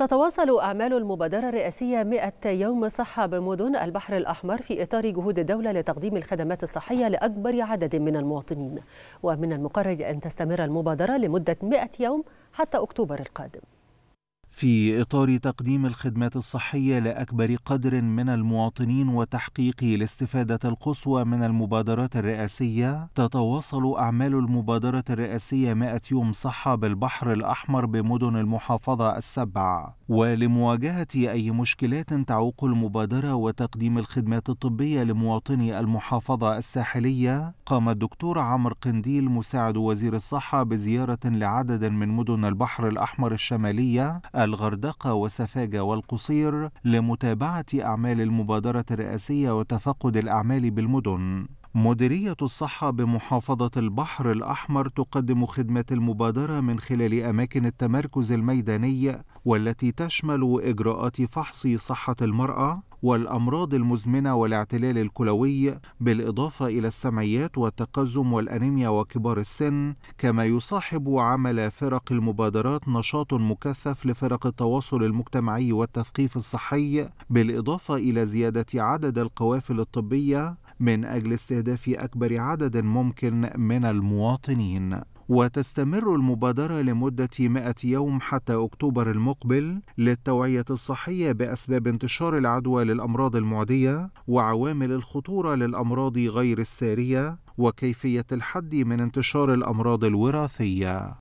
تتواصل أعمال المبادرة الرئاسية 100 يوم صحة بمدن البحر الأحمر في إطار جهود الدولة لتقديم الخدمات الصحية لأكبر عدد من المواطنين ومن المقرر أن تستمر المبادرة لمدة 100 يوم حتى أكتوبر القادم في إطار تقديم الخدمات الصحية لأكبر قدر من المواطنين وتحقيق الاستفادة القصوى من المبادرات الرئاسية، تتواصل أعمال المبادرة الرئاسية 100 يوم صحة بالبحر الأحمر بمدن المحافظة السبع، ولمواجهة أي مشكلات تعوق المبادرة وتقديم الخدمات الطبية لمواطني المحافظة الساحلية، قام الدكتور عمرو قنديل مساعد وزير الصحة بزيارة لعدد من مدن البحر الأحمر الشمالية الغردقة وسفاجة والقصير لمتابعة أعمال المبادرة الرئاسية وتفقد الأعمال بالمدن. مديرية الصحة بمحافظة البحر الأحمر تقدم خدمات المبادرة من خلال أماكن التمركز الميداني والتي تشمل إجراءات فحص صحة المرأة والأمراض المزمنة والاعتلال الكلوي بالإضافة إلى السمعيات والتقزم والأنيميا وكبار السن كما يصاحب عمل فرق المبادرات نشاط مكثف لفرق التواصل المجتمعي والتثقيف الصحي بالإضافة إلى زيادة عدد القوافل الطبية من أجل استهداف أكبر عدد ممكن من المواطنين وتستمر المبادرة لمدة 100 يوم حتى أكتوبر المقبل للتوعية الصحية بأسباب انتشار العدوى للأمراض المعدية وعوامل الخطورة للأمراض غير السارية وكيفية الحد من انتشار الأمراض الوراثية